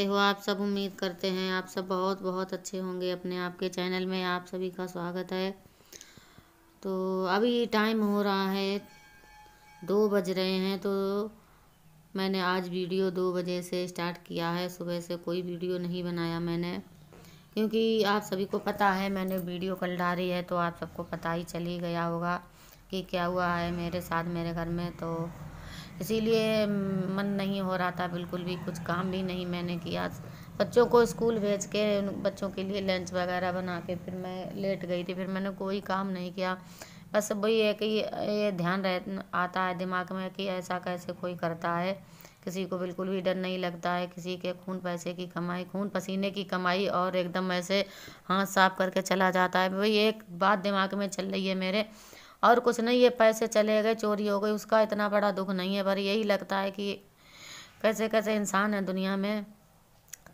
कैसे हो आप सब उम्मीद करते हैं आप सब बहुत बहुत अच्छे होंगे अपने आपके चैनल में आप सभी का स्वागत है तो अभी टाइम हो रहा है दो बज रहे हैं तो मैंने आज वीडियो दो बजे से स्टार्ट किया है सुबह से कोई वीडियो नहीं बनाया मैंने क्योंकि आप सभी को पता है मैंने वीडियो कल डाली है तो आप सबको पता ही चल ही गया होगा कि क्या हुआ है मेरे साथ मेरे घर में तो इसीलिए मन नहीं हो रहा था बिल्कुल भी कुछ काम भी नहीं मैंने किया बच्चों को स्कूल भेज के बच्चों के लिए लंच वगैरह बना के फिर मैं लेट गई थी फिर मैंने कोई काम नहीं किया बस वही है कि ये ध्यान रह आता है दिमाग में कि ऐसा कैसे कोई करता है किसी को बिल्कुल भी डर नहीं लगता है किसी के खून पैसे की कमाई खून पसीने की कमाई और एकदम ऐसे हाथ साफ करके चला जाता है वही एक बात दिमाग में चल रही है मेरे और कुछ नहीं है पैसे चले गए चोरी हो गई उसका इतना बड़ा दुख नहीं है पर यही लगता है कि कैसे कैसे इंसान है दुनिया में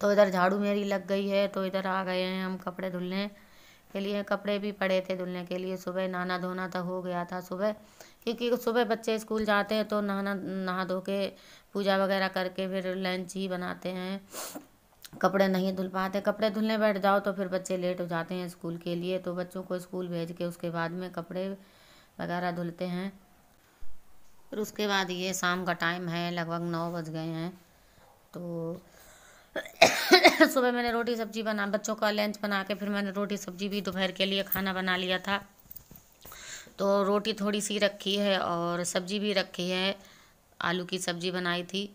तो इधर झाड़ू मेरी लग गई है तो इधर आ गए हैं हम कपड़े धुलने के लिए कपड़े भी पड़े थे धुलने के लिए सुबह नहाना धोना तो हो गया था सुबह क्योंकि सुबह बच्चे स्कूल जाते हैं तो नहाना नहा धो के पूजा वगैरह करके फिर लंच ही बनाते हैं कपड़े नहीं धुल पाते कपड़े धुलने बैठ जाओ तो फिर बच्चे लेट हो जाते हैं स्कूल के लिए तो बच्चों को स्कूल भेज के उसके बाद में कपड़े वगैरह धुलते हैं फिर उसके बाद ये शाम का टाइम है लगभग नौ बज गए हैं तो सुबह मैंने रोटी सब्जी बना बच्चों का लंच बना के फिर मैंने रोटी सब्जी भी दोपहर के लिए खाना बना लिया था तो रोटी थोड़ी सी रखी है और सब्जी भी रखी है आलू की सब्जी बनाई थी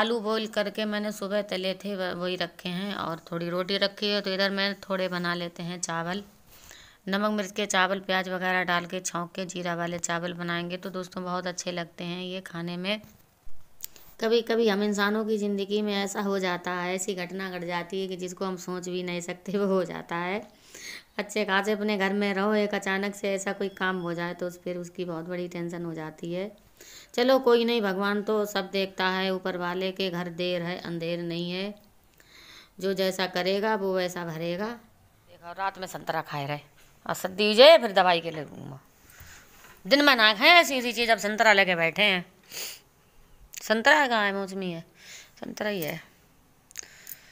आलू बॉईल करके मैंने सुबह तले थे वही रखे हैं और थोड़ी रोटी रखी है तो इधर मैं थोड़े बना लेते हैं चावल नमक मिर्च के चावल प्याज वगैरह डाल के छौंक के जीरा वाले चावल बनाएंगे तो दोस्तों बहुत अच्छे लगते हैं ये खाने में कभी कभी हम इंसानों की ज़िंदगी में ऐसा हो जाता है ऐसी घटना घट जाती है कि जिसको हम सोच भी नहीं सकते वो हो जाता है अच्छे खासे अपने घर में रहो एक अचानक से ऐसा कोई काम हो जाए तो फिर उसकी बहुत बड़ी टेंशन हो जाती है चलो कोई नहीं भगवान तो सब देखता है ऊपर वाले के घर देर है अंधेर नहीं है जो जैसा करेगा वो वैसा भरेगा देखो रात में संतरा खाए रहे और सद्दी जाए फिर दवाई के लिए घूमा दिन में ना खाए ऐसी ऐसी चीज़ अब संतरा लेके बैठे हैं संतरा कहाँ है मौसमी है संतरा ही है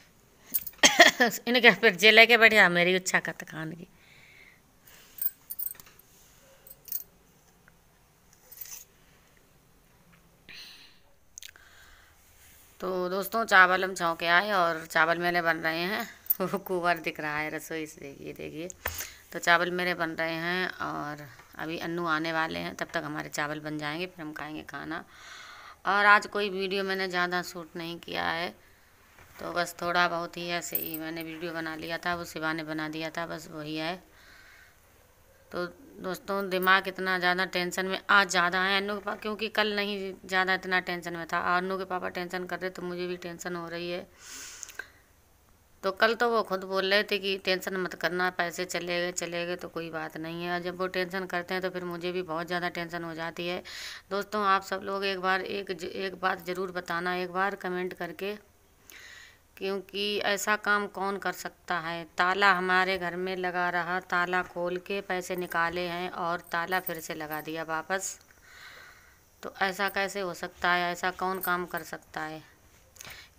इनके फिर जे लेके बैठे हाँ, मेरी इच्छा करते खाने की तो दोस्तों चावल हम छौके आए और चावल मेरे बन रहे हैं वो कुवर दिख रहा है रसोई से देखिए देखिए तो चावल मेरे बन रहे हैं और अभी अन्नू आने वाले हैं तब तक हमारे चावल बन जाएंगे फिर हम खाएंगे खाना और आज कोई वीडियो मैंने ज़्यादा शूट नहीं किया है तो बस थोड़ा बहुत ही ऐसे ही मैंने वीडियो बना लिया था वो सिवा ने बना दिया था बस वही है तो दोस्तों दिमाग इतना ज़्यादा टेंशन में आज ज़्यादा है अनु के पापा क्योंकि कल नहीं ज़्यादा इतना टेंशन में था और अनु के पापा टेंशन कर रहे तो मुझे भी टेंशन हो रही है तो कल तो वो खुद बोल रहे थे कि टेंशन मत करना पैसे चले गए चले गए तो कोई बात नहीं है और जब वो टेंशन करते हैं तो फिर मुझे भी बहुत ज़्यादा टेंशन हो जाती है दोस्तों आप सब लोग एक बार एक एक बात ज़रूर बताना एक बार कमेंट करके क्योंकि ऐसा काम कौन कर सकता है ताला हमारे घर में लगा रहा ताला खोल के पैसे निकाले हैं और ताला फिर से लगा दिया वापस तो ऐसा कैसे हो सकता है ऐसा कौन काम कर सकता है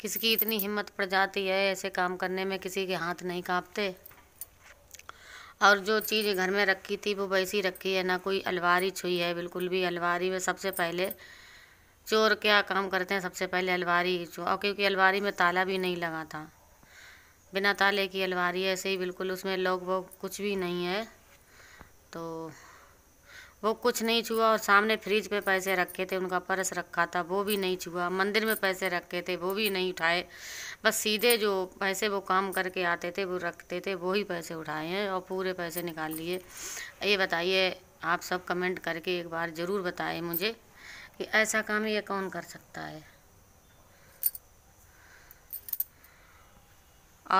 किसी की इतनी हिम्मत पड़ जाती है ऐसे काम करने में किसी के हाथ नहीं कांपते और जो चीज़ घर में रखी थी वो वैसी रखी है ना कोई अलवारी छुई है बिल्कुल भी अलवारी में सबसे पहले चोर क्या काम करते हैं सबसे पहले अलवारी और क्योंकि अलवारी में ताला भी नहीं लगा था बिना ताले की अलवारी ऐसे ही बिल्कुल उसमें लोग वो कुछ भी नहीं है तो वो कुछ नहीं छुआ और सामने फ्रिज पे पैसे रखे थे उनका पर्स रखा था वो भी नहीं छुआ मंदिर में पैसे रखे थे वो भी नहीं उठाए बस सीधे जो पैसे वो काम करके आते थे वो रखते थे वो ही पैसे उठाए हैं और पूरे पैसे निकाल लिए ये बताइए आप सब कमेंट करके एक बार ज़रूर बताएं मुझे कि ऐसा काम ये कौन कर सकता है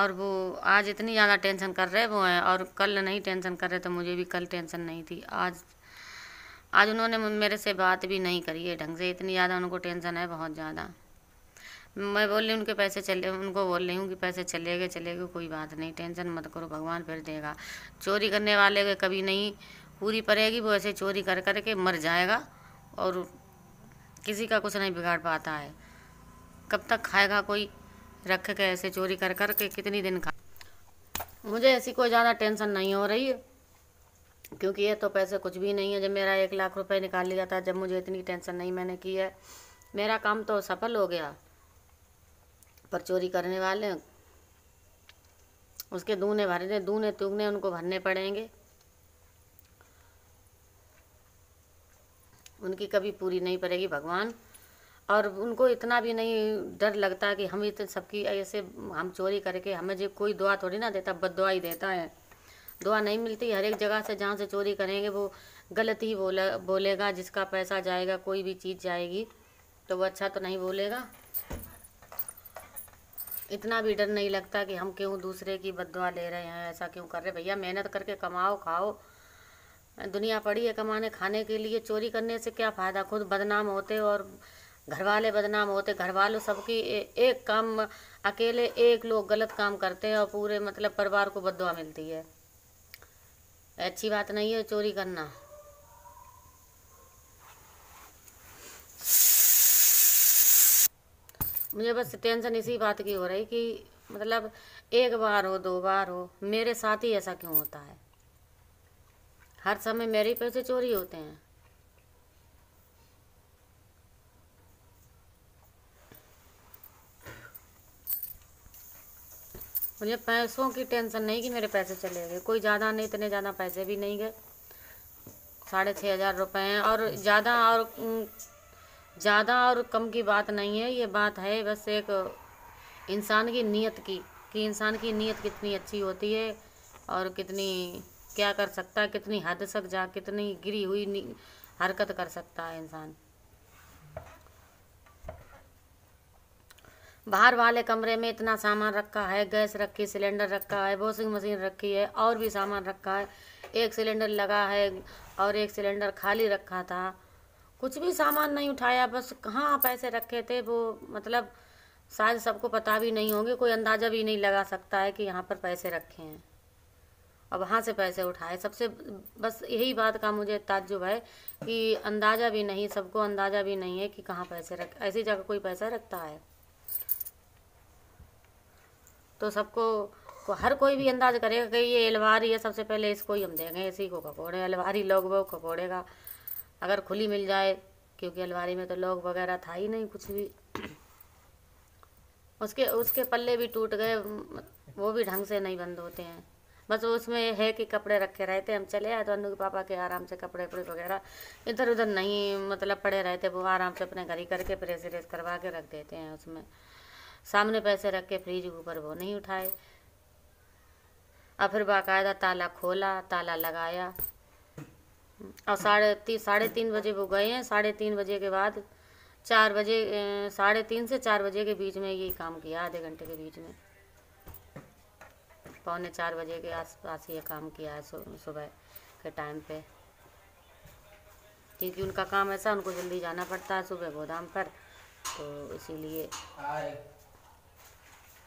और वो आज इतनी ज़्यादा टेंशन कर रहे वो हैं और कल नहीं टेंशन कर रहे तो मुझे भी कल टेंशन नहीं थी आज आज उन्होंने मेरे से बात भी नहीं करी है ढंग से इतनी ज़्यादा उनको टेंशन है बहुत ज़्यादा मैं बोल रही हूँ उनके पैसे चले उनको बोल रही हूँ कि पैसे चले गए चले गए कोई बात नहीं टेंशन मत करो भगवान फिर देगा चोरी करने वाले के कभी नहीं पूरी पड़ेगी वो ऐसे चोरी कर कर के मर जाएगा और किसी का कुछ नहीं बिगाड़ पाता है कब तक खाएगा कोई रख के ऐसे चोरी कर कर के कितनी दिन खा मुझे ऐसी कोई ज़्यादा टेंशन नहीं हो रही है क्योंकि ये तो पैसे कुछ भी नहीं है जब मेरा एक लाख रुपए निकाल लिया था जब मुझे इतनी टेंशन नहीं मैंने की है मेरा काम तो सफल हो गया पर चोरी करने वाले उसके दूने भरने दूने तुगने उनको भरने पड़ेंगे उनकी कभी पूरी नहीं पड़ेगी भगवान और उनको इतना भी नहीं डर लगता कि हम इतने सबकी ऐसे हम चोरी करके हमें जो कोई दुआ थोड़ी ना देता बद ही देता है दुआ नहीं मिलती हर एक जगह से जहाँ से चोरी करेंगे वो गलत ही बोला बोलेगा जिसका पैसा जाएगा कोई भी चीज़ जाएगी तो वो अच्छा तो नहीं बोलेगा इतना भी डर नहीं लगता कि हम क्यों दूसरे की बदवा ले रहे हैं ऐसा क्यों कर रहे भैया मेहनत करके कमाओ खाओ दुनिया पड़ी है कमाने खाने के लिए चोरी करने से क्या फ़ायदा खुद बदनाम होते और घर वाले बदनाम होते घर वालों सबकी एक काम अकेले एक लोग गलत काम करते हैं और पूरे मतलब परिवार को बदवा मिलती है अच्छी बात नहीं है चोरी करना मुझे बस टेंशन इसी बात की हो रही कि मतलब एक बार हो दो बार हो मेरे साथ ही ऐसा क्यों होता है हर समय मेरे पैसे चोरी होते हैं मुझे पैसों की टेंशन नहीं कि मेरे पैसे चले गए कोई ज़्यादा नहीं इतने ज़्यादा पैसे भी नहीं गए साढ़े छः हज़ार रुपये हैं और ज़्यादा और ज़्यादा और कम की बात नहीं है ये बात है बस एक इंसान की नीयत की कि इंसान की नीयत कितनी अच्छी होती है और कितनी क्या कर सकता है कितनी हद तक जा कितनी गिरी हुई हरकत कर सकता है इंसान बाहर वाले कमरे में इतना सामान रखा है गैस रखी सिलेंडर रखा है वॉशिंग मशीन रखी है और भी सामान रखा है एक सिलेंडर लगा है और एक सिलेंडर खाली रखा था कुछ भी सामान नहीं उठाया बस कहाँ पैसे रखे थे वो मतलब शायद सबको पता भी नहीं होंगे कोई अंदाज़ा भी नहीं लगा सकता है कि यहाँ पर पैसे रखे हैं और वहाँ से पैसे उठाए सबसे बस यही बात का मुझे ताज्जुब है कि अंदाज़ा भी नहीं सबको अंदाज़ा भी नहीं है कि कहाँ पैसे रख ऐसी जगह कोई पैसा रखता है तो सबको को हर कोई भी अंदाज करेगा कि ये अलवारी है सबसे पहले इसको ही हम देंगे इसी को ककोड़े अलवारी लोग वो ककोड़े का अगर खुली मिल जाए क्योंकि अलवारी में तो लोग वगैरह था ही नहीं कुछ भी उसके उसके पल्ले भी टूट गए वो भी ढंग से नहीं बंद होते हैं बस उसमें है कि कपड़े रखे रहते हम चले आए तो अनु के पापा के आराम से कपड़े वपड़े वगैरह इधर उधर नहीं मतलब पड़े रहते वो आराम से अपने घर ही करके प्रेस व्रेस करवा के रख देते हैं उसमें सामने पैसे रख के फ्रिज के ऊपर वो नहीं उठाए और फिर बाकायदा ताला खोला ताला लगाया और साढ़े ती, साढ़े तीन बजे वो गए हैं साढ़े तीन बजे के बाद चार बजे साढ़े तीन से चार बजे के बीच में ये काम किया आधे घंटे के बीच में पौने चार बजे के आसपास ये काम किया है सुबह के टाइम पे क्योंकि उनका काम ऐसा उनको जल्दी जाना पड़ता है सुबह गोदाम पर तो इसीलिए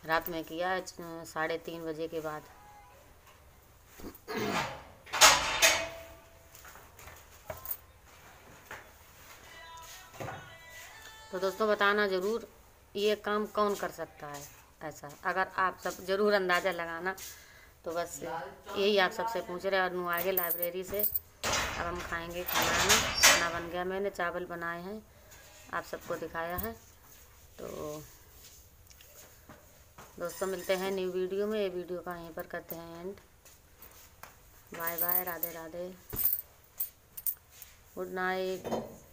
रात में किया साढ़े तीन बजे के बाद तो दोस्तों बताना ज़रूर ये काम कौन कर सकता है ऐसा अगर आप सब ज़रूर अंदाज़ा लगाना तो बस यही आप सबसे पूछ रहे हैं और नुआगे लाइब्रेरी से अब हम खाएंगे खाना ना खाना बन गया मैंने चावल बनाए हैं आप सबको दिखाया है तो दोस्तों मिलते हैं न्यू वीडियो में ये वीडियो का यहीं पर करते हैं and bye bye Radhe Radhe good night